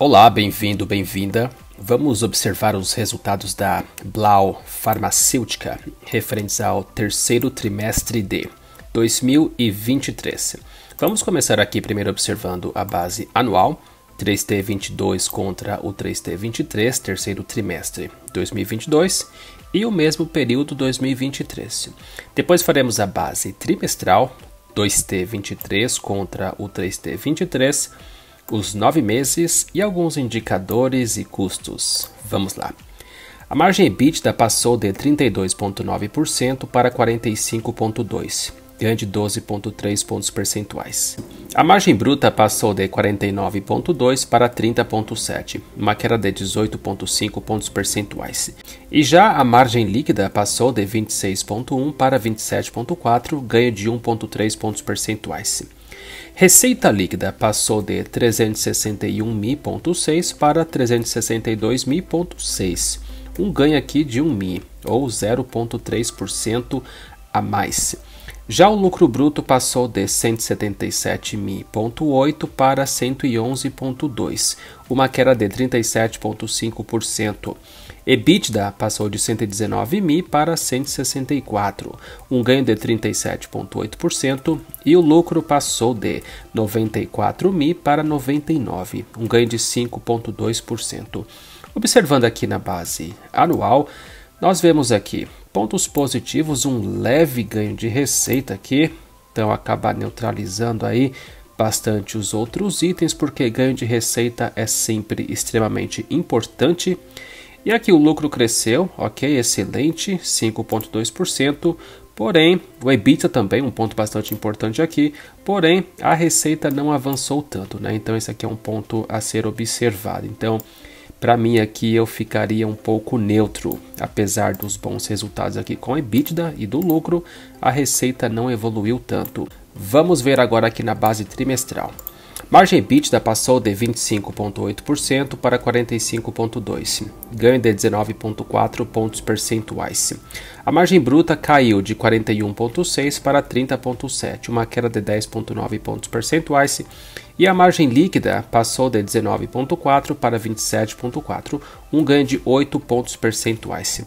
Olá, bem-vindo, bem-vinda. Vamos observar os resultados da Blau Farmacêutica referentes ao terceiro trimestre de 2023. Vamos começar aqui primeiro observando a base anual, 3T22 contra o 3T23, terceiro trimestre 2022 e o mesmo período 2023. Depois faremos a base trimestral, 2T23 contra o 3T23 os nove meses e alguns indicadores e custos. Vamos lá. A margem EBITDA passou de 32,9% para 45,2%, ganho de 12,3 pontos percentuais. A margem bruta passou de 49,2 para 30,7, uma queda de 18,5 pontos percentuais. E já a margem líquida passou de 26,1 para 27,4, ganho de 1,3 pontos percentuais. Receita líquida passou de 361.6 para 362.6, um ganho aqui de 1 mi, ou 0,3% a mais. Já o lucro bruto passou de 177.8 para 111.2, uma queda de 37,5%. EBITDA passou de 119 mil para 164, um ganho de 37,8% e o lucro passou de 94 mil para 99, um ganho de 5,2%. Observando aqui na base anual, nós vemos aqui pontos positivos, um leve ganho de receita aqui, então acaba neutralizando aí bastante os outros itens, porque ganho de receita é sempre extremamente importante. E aqui o lucro cresceu, ok, excelente, 5,2%. Porém, o EBITDA também, um ponto bastante importante aqui, porém, a receita não avançou tanto, né? Então, esse aqui é um ponto a ser observado. Então, para mim aqui eu ficaria um pouco neutro, apesar dos bons resultados aqui com a EBITDA e do lucro, a receita não evoluiu tanto. Vamos ver agora aqui na base trimestral. Margem EBITDA passou de 25,8% para 45,2%, ganho de 19,4 pontos percentuais. A margem bruta caiu de 41,6% para 30,7%, uma queda de 10,9 pontos percentuais, e a margem líquida passou de 19,4% para 27,4%, um ganho de 8 pontos percentuais.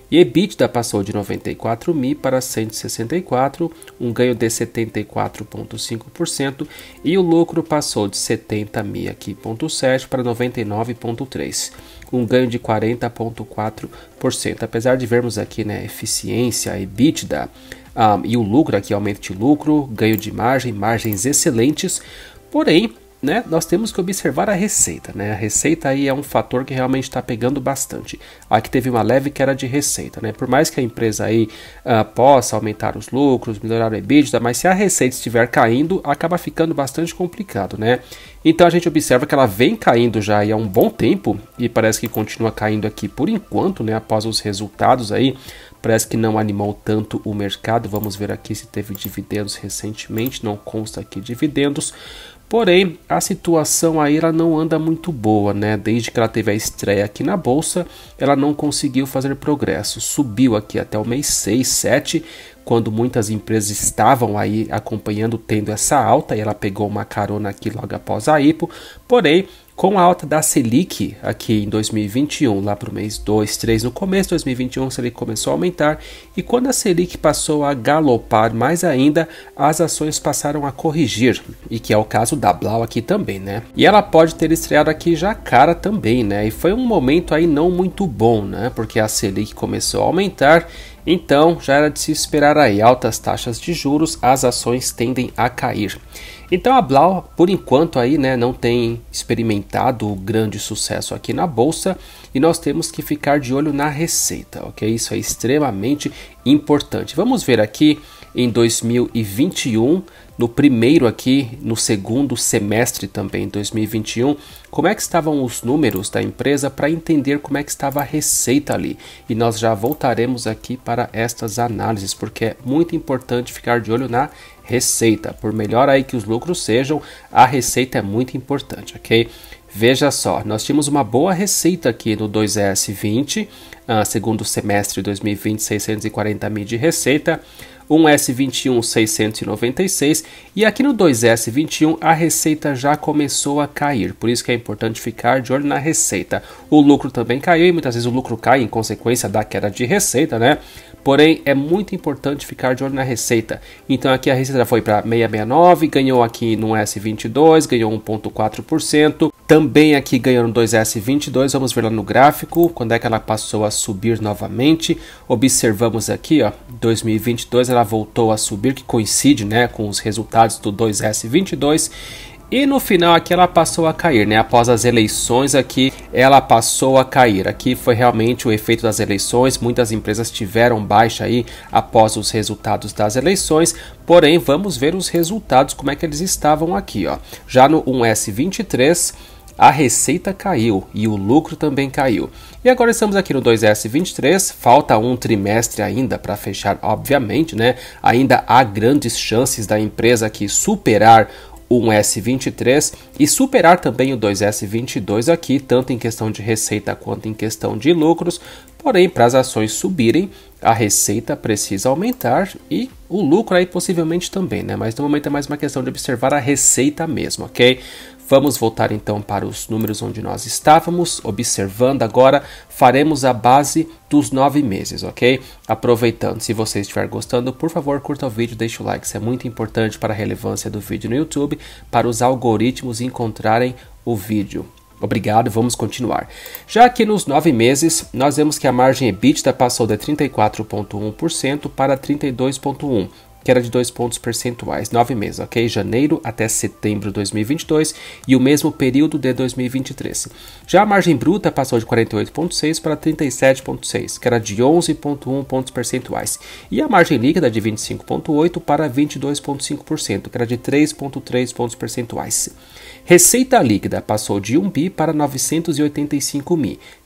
E EBITDA passou de 94 mil para 164, um ganho de 74,5% e o lucro passou de 70 mil aqui, 7 para 99,3, um ganho de 40,4%. Apesar de vermos aqui né, eficiência, EBITDA um, ah, e o lucro aqui, aumento de lucro, ganho de margem, margens excelentes, porém né, nós temos que observar a receita. Né? A receita aí é um fator que realmente está pegando bastante. Aqui teve uma leve queda de receita. Né? Por mais que a empresa aí uh, possa aumentar os lucros, melhorar o EBITDA, mas se a receita estiver caindo, acaba ficando bastante complicado. Né? Então a gente observa que ela vem caindo já há um bom tempo e parece que continua caindo aqui por enquanto, né, após os resultados aí parece que não animou tanto o mercado. Vamos ver aqui se teve dividendos recentemente, não consta aqui dividendos, Porém, a situação aí ela não anda muito boa, né? Desde que ela teve a estreia aqui na bolsa, ela não conseguiu fazer progresso. Subiu aqui até o mês 6, 7, quando muitas empresas estavam aí acompanhando, tendo essa alta, e ela pegou uma carona aqui logo após a IPO, porém com a alta da Selic aqui em 2021, lá para o mês 2, 3, no começo de 2021, a Selic começou a aumentar e quando a Selic passou a galopar mais ainda, as ações passaram a corrigir, e que é o caso da Blau aqui também, né? E ela pode ter estreado aqui já cara também, né? E foi um momento aí não muito bom, né? Porque a Selic começou a aumentar então, já era de se esperar aí altas taxas de juros, as ações tendem a cair. Então a Blau, por enquanto aí, né, não tem experimentado grande sucesso aqui na bolsa e nós temos que ficar de olho na receita, OK? Isso é extremamente importante. Vamos ver aqui em 2021, no primeiro aqui, no segundo semestre também, 2021, como é que estavam os números da empresa para entender como é que estava a receita ali. E nós já voltaremos aqui para estas análises, porque é muito importante ficar de olho na receita. Por melhor aí que os lucros sejam, a receita é muito importante, ok? Veja só, nós tínhamos uma boa receita aqui no 2S20, uh, ah, segundo semestre de 2020, 640 mil de receita um S21 696 e aqui no 2S21 a receita já começou a cair, por isso que é importante ficar de olho na receita. O lucro também caiu e muitas vezes o lucro cai em consequência da queda de receita, né? Porém, é muito importante ficar de olho na receita. Então, aqui a receita foi para 669, ganhou aqui no S22, ganhou 1,4%, também aqui ganhando 2S22, vamos ver lá no gráfico quando é que ela passou a subir novamente. Observamos aqui, ó, 2022 ela voltou a subir, que coincide, né, com os resultados do 2S22. E no final aqui ela passou a cair, né? Após as eleições aqui, ela passou a cair. Aqui foi realmente o efeito das eleições. Muitas empresas tiveram baixa aí após os resultados das eleições. Porém, vamos ver os resultados como é que eles estavam aqui, ó. Já no 1S23, a receita caiu e o lucro também caiu. E agora estamos aqui no 2S23, falta um trimestre ainda para fechar, obviamente, né? Ainda há grandes chances da empresa aqui superar um S23 e superar também o 2S22 aqui, tanto em questão de receita quanto em questão de lucros. Porém, para as ações subirem, a receita precisa aumentar e o lucro aí possivelmente também, né? Mas no momento é mais uma questão de observar a receita mesmo, ok? Vamos voltar então para os números onde nós estávamos, observando agora, faremos a base dos nove meses, ok? Aproveitando, se você estiver gostando, por favor, curta o vídeo, deixe o like, isso é muito importante para a relevância do vídeo no YouTube, para os algoritmos encontrarem o vídeo, Obrigado, vamos continuar. Já que nos nove meses, nós vemos que a margem EBITDA passou de 34,1% para 32,1%, que era de dois pontos percentuais, nove meses, ok? Janeiro até setembro de 2022 e o mesmo período de 2023. Já a margem bruta passou de 48,6 para 37,6, que era de 11,1 pontos percentuais, e a margem líquida de 25,8 para 22,5%, que era de 3,3 pontos percentuais. Receita líquida passou de 1 bi para 985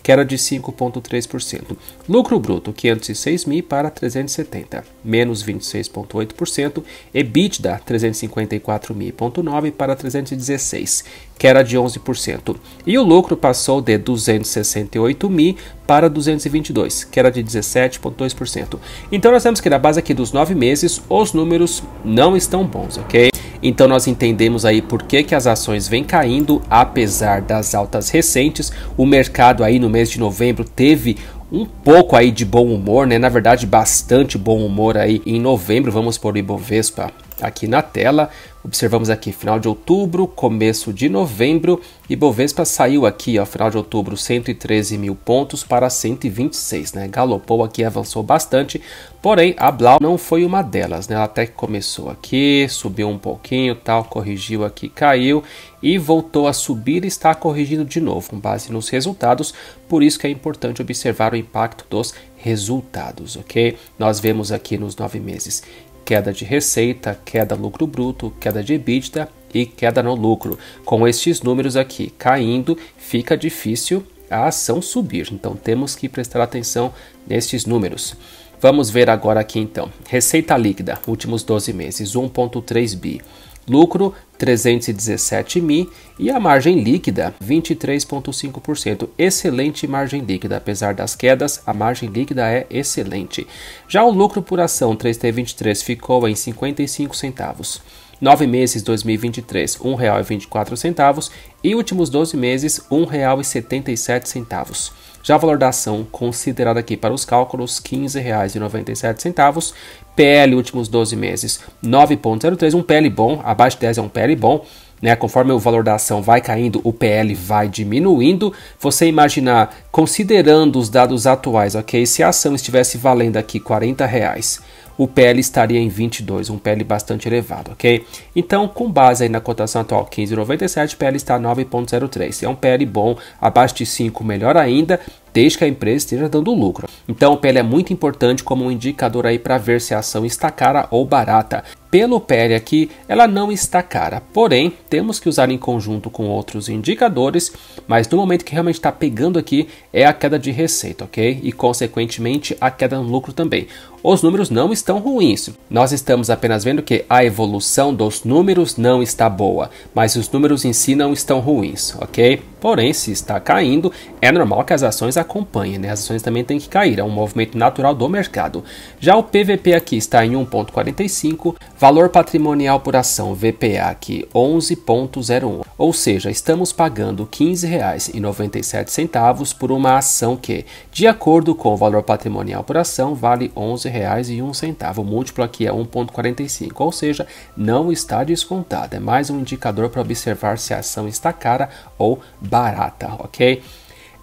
que era de 5,3%. Lucro bruto, 506 mil para 370, menos 26,8%. EBITDA, 354 mi,9 para 316, que era de 11%. E o lucro passou de 268 mil para 222, que era de 17,2%. Então nós temos que na base aqui dos nove meses, os números não estão bons, ok? Então nós entendemos aí por que, que as ações vêm caindo, apesar das altas recentes. O mercado aí no mês de novembro teve um pouco aí de bom humor, né? Na verdade, bastante bom humor aí em novembro. Vamos por Ibovespa aqui na tela. Observamos aqui final de outubro, começo de novembro e Bovespa saiu aqui, ó, final de outubro, 113 mil pontos para 126, né? Galopou aqui, avançou bastante, porém a Blau não foi uma delas, né? Ela até começou aqui, subiu um pouquinho, tal, corrigiu aqui, caiu e voltou a subir e está corrigindo de novo, com base nos resultados. Por isso que é importante observar o impacto dos resultados, ok? Nós vemos aqui nos nove meses queda de receita, queda lucro bruto, queda de EBITDA e queda no lucro. Com estes números aqui caindo, fica difícil a ação subir. Então temos que prestar atenção nestes números. Vamos ver agora aqui então. Receita líquida, últimos 12 meses, 1.3 bi lucro 317 mil e a margem líquida 23,5%. Excelente margem líquida, apesar das quedas, a margem líquida é excelente. Já o lucro por ação 3T23 ficou em 55 centavos. Nove meses 2023, R$ 1,24 e últimos 12 meses, R$ 1,77. Já o valor da ação considerado aqui para os cálculos, R$ 15,97. PL últimos 12 meses, 9,03, um PL bom, abaixo de 10 é um PL bom. Né? Conforme o valor da ação vai caindo, o PL vai diminuindo. Você imaginar, considerando os dados atuais, ok? Se a ação estivesse valendo aqui R$ reais o PL estaria em 22, um PL bastante elevado, ok? Então, com base aí na cotação atual 15,97, o PL está 9,03. É um PL bom, abaixo de 5, melhor ainda, desde que a empresa esteja dando lucro. Então, o PL é muito importante como um indicador aí para ver se a ação está cara ou barata pelo PL aqui, ela não está cara. Porém, temos que usar em conjunto com outros indicadores, mas no momento que realmente está pegando aqui é a queda de receita, ok? E consequentemente a queda no lucro também os números não estão ruins. Nós estamos apenas vendo que a evolução dos números não está boa, mas os números em si não estão ruins, ok? Porém, se está caindo, é normal que as ações acompanhem, né? As ações também têm que cair, é um movimento natural do mercado. Já o PVP aqui está em 1.45, valor patrimonial por ação VPA aqui 11.01, ou seja, estamos pagando R$ 15,97 por uma ação que, de acordo com o valor patrimonial por ação, vale R$ 11,00. R$14,01. O múltiplo aqui é 1,45, ou seja, não está descontado. É mais um indicador para observar se a ação está cara ou barata, ok?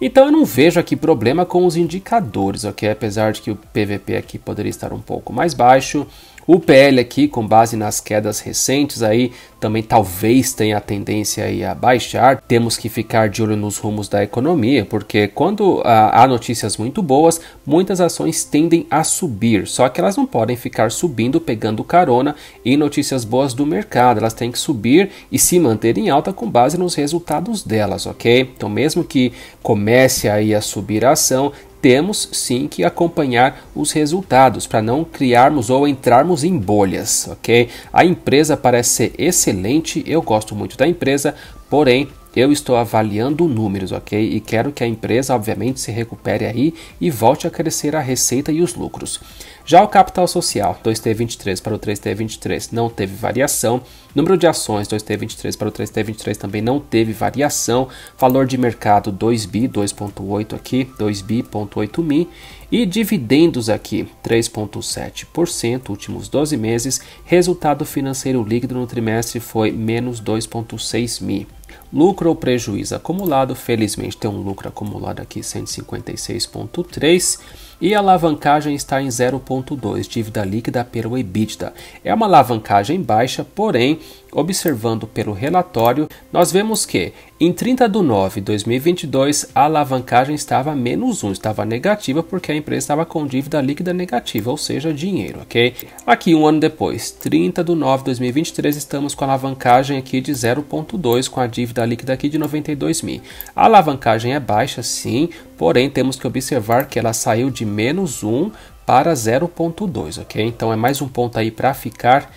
Então eu não vejo aqui problema com os indicadores, ok? Apesar de que o PVP aqui poderia estar um pouco mais baixo, o PL aqui, com base nas quedas recentes, aí também talvez tenha a tendência aí a baixar. Temos que ficar de olho nos rumos da economia, porque quando ah, há notícias muito boas, muitas ações tendem a subir. Só que elas não podem ficar subindo, pegando carona em notícias boas do mercado. Elas têm que subir e se manter em alta com base nos resultados delas, ok? Então, mesmo que comece aí a subir a ação, temos sim que acompanhar os resultados para não criarmos ou entrarmos em bolhas, ok? A empresa parece ser excelente, eu gosto muito da empresa, Porém, eu estou avaliando números, ok? E quero que a empresa, obviamente, se recupere aí e volte a crescer a receita e os lucros. Já o capital social, 2T23 para o 3T23, não teve variação. Número de ações, 2T23 para o 3T23 também não teve variação. Valor de mercado, 2 bi, 2.8 aqui, 2 b8 mil. E dividendos aqui, 3,7%, últimos 12 meses, resultado financeiro líquido no trimestre foi menos 2,6 mil Lucro ou prejuízo acumulado, felizmente tem um lucro acumulado aqui 156,3 e a alavancagem está em 0,2, dívida líquida pelo EBITDA. É uma alavancagem baixa, porém observando pelo relatório, nós vemos que em 30 de 9 de 2022 a alavancagem estava menos 1, estava negativa porque a empresa estava com dívida líquida negativa, ou seja, dinheiro, ok? Aqui um ano depois, 30 de 9 de 2023, estamos com a alavancagem aqui de 0,2 com a dívida líquida aqui de 92 mil. A alavancagem é baixa sim, porém temos que observar que ela saiu de menos 1 para 0,2, ok? Então é mais um ponto aí para ficar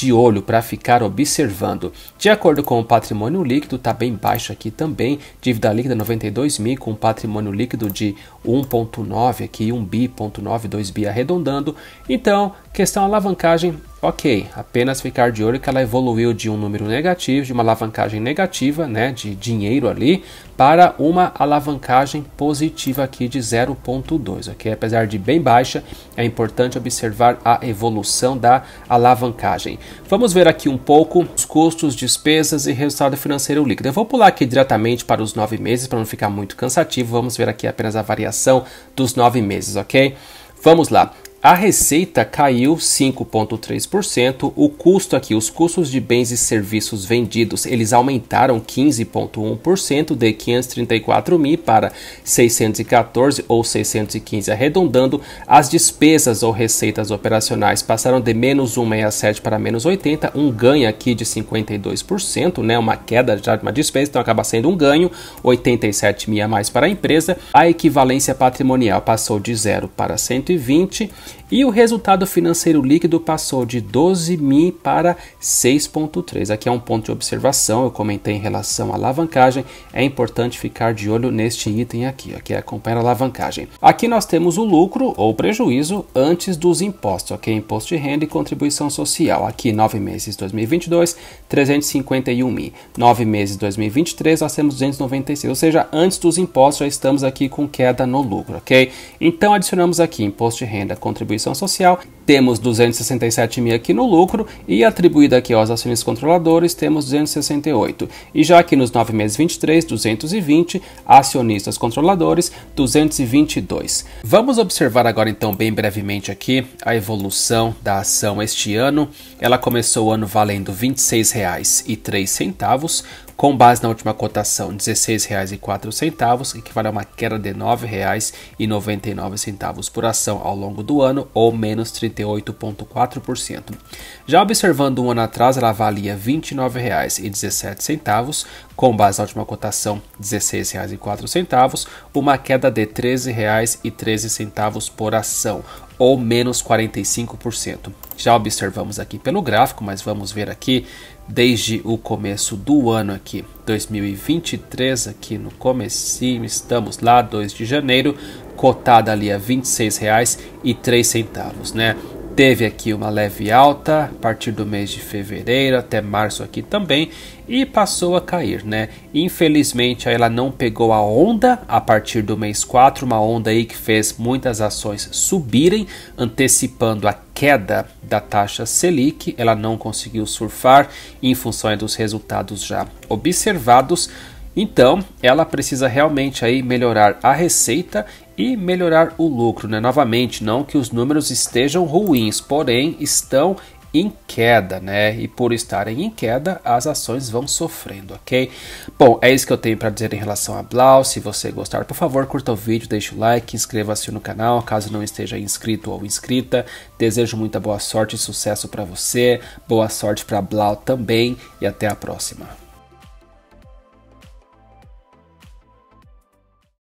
de olho para ficar observando. De acordo com o patrimônio líquido, está bem baixo aqui também. Dívida líquida 92 mil com patrimônio líquido de 1,9 aqui, 1 bi, 0,9, 2 bi arredondando. Então, questão alavancagem Ok, apenas ficar de olho que ela evoluiu de um número negativo, de uma alavancagem negativa, né, de dinheiro ali, para uma alavancagem positiva aqui de 0.2, ok? Apesar de bem baixa, é importante observar a evolução da alavancagem. Vamos ver aqui um pouco os custos, despesas e resultado financeiro líquido. Eu vou pular aqui diretamente para os nove meses para não ficar muito cansativo. Vamos ver aqui apenas a variação dos nove meses, ok? Vamos lá. A receita caiu 5,3%, o custo aqui, os custos de bens e serviços vendidos, eles aumentaram 15,1%, de 534 mil para 614 ou 615 arredondando. As despesas ou receitas operacionais passaram de menos 167 para menos 80, um ganho aqui de 52%, né, uma queda já de uma despesa, então acaba sendo um ganho, 87 mil a mais para a empresa. A equivalência patrimonial passou de 0 para 120 e o resultado financeiro líquido passou de 12.000 para 6.3. Aqui é um ponto de observação, eu comentei em relação à alavancagem, é importante ficar de olho neste item aqui, aqui é acompanhar a alavancagem. Aqui nós temos o lucro ou prejuízo antes dos impostos, ok? Imposto de renda e contribuição social. Aqui, nove meses 2022, 351 mil. nove meses 2023, nós temos 296, ou seja, antes dos impostos já estamos aqui com queda no lucro, ok? Então adicionamos aqui imposto de renda, contribuição contribuição social, temos 267 mil aqui no lucro e atribuída aqui aos acionistas controladores temos 268. E já aqui nos 9 meses 23, 220, acionistas controladores 222. Vamos observar agora então bem brevemente aqui a evolução da ação este ano. Ela começou o ano valendo R$ 26,03, com base na última cotação R$ 16,04, equivale a uma queda de R$ 9,99 por ação ao longo do ano, ou menos 38,4%. Já observando um ano atrás, ela valia R$ 29,17, com base na última cotação R$ 16,04, uma queda de R$ 13,13 por ação, ou menos 45%. Já observamos aqui pelo gráfico, mas vamos ver aqui desde o começo do ano aqui, 2023 aqui no comecinho, estamos lá 2 de janeiro, cotada ali a R$ 26,03, né? teve aqui uma leve alta a partir do mês de fevereiro até março aqui também e passou a cair, né? Infelizmente ela não pegou a onda a partir do mês 4, uma onda aí que fez muitas ações subirem, antecipando a queda da taxa Selic, ela não conseguiu surfar em função dos resultados já observados. Então, ela precisa realmente aí melhorar a receita e melhorar o lucro. Né? Novamente, não que os números estejam ruins, porém estão em queda, né? E por estarem em queda, as ações vão sofrendo, ok? Bom, é isso que eu tenho para dizer em relação a Blau. Se você gostar, por favor, curta o vídeo, deixe o like, inscreva-se no canal, caso não esteja inscrito ou inscrita. Desejo muita boa sorte e sucesso para você. Boa sorte para Blau também e até a próxima.